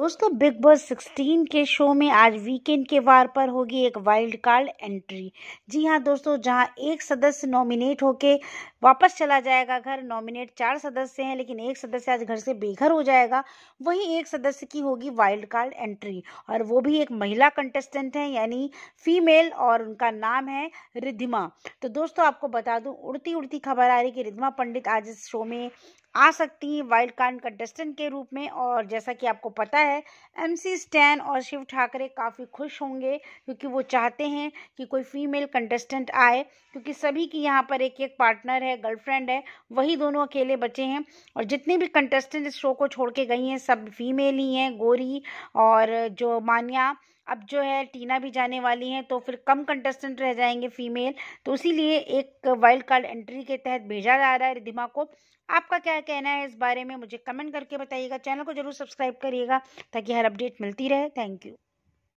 दोस्तों big boss 16 के show में आज वीकेंड के वार पर होगी एक वाइल्ड कार्ड एंट्री जी हाँ दोस्तों जहाँ एक सदस्य नॉमिनेट होके वापस चला जाएगा घर नॉमिनेट चार सदस्य हैं लेकिन एक सदस्य आज घर से बेघर हो जाएगा वही एक सदस्य की होगी वाइल्ड कार्ड एंट्री और वो भी एक महिला कंटेस्टेंट है यानी फीमेल और उनका नाम है रिधिमा तो दोस्तों आपको बता दूँ उड़ती उड़ती खबर आ रही कि रिधिमा पंडित आज इस शो में आ सकती हैं वाइल्ड कार्ड कंटेस्टेंट के रूप में और जैसा कि आपको पता है एमसी स्टैन और शिव ठाकरे काफ़ी खुश होंगे क्योंकि वो चाहते हैं कि कोई फीमेल कंटेस्टेंट आए क्योंकि सभी की यहाँ पर एक एक पार्टनर है गर्लफ्रेंड है वही दोनों अकेले बचे हैं और जितने भी कंटेस्टेंट इस शो को छोड़ के गई हैं सब फीमेल ही हैं गोरी और जो मानिया अब जो है टीना भी जाने वाली हैं तो फिर कम कंटेस्टेंट रह जाएंगे फीमेल तो इसीलिए एक वाइल्ड कार्ड एंट्री के तहत भेजा जा रहा है रिधिमा को आपका क्या कहना है इस बारे में मुझे कमेंट करके बताइएगा चैनल को जरूर सब्सक्राइब करिएगा ताकि हर अपडेट मिलती रहे थैंक यू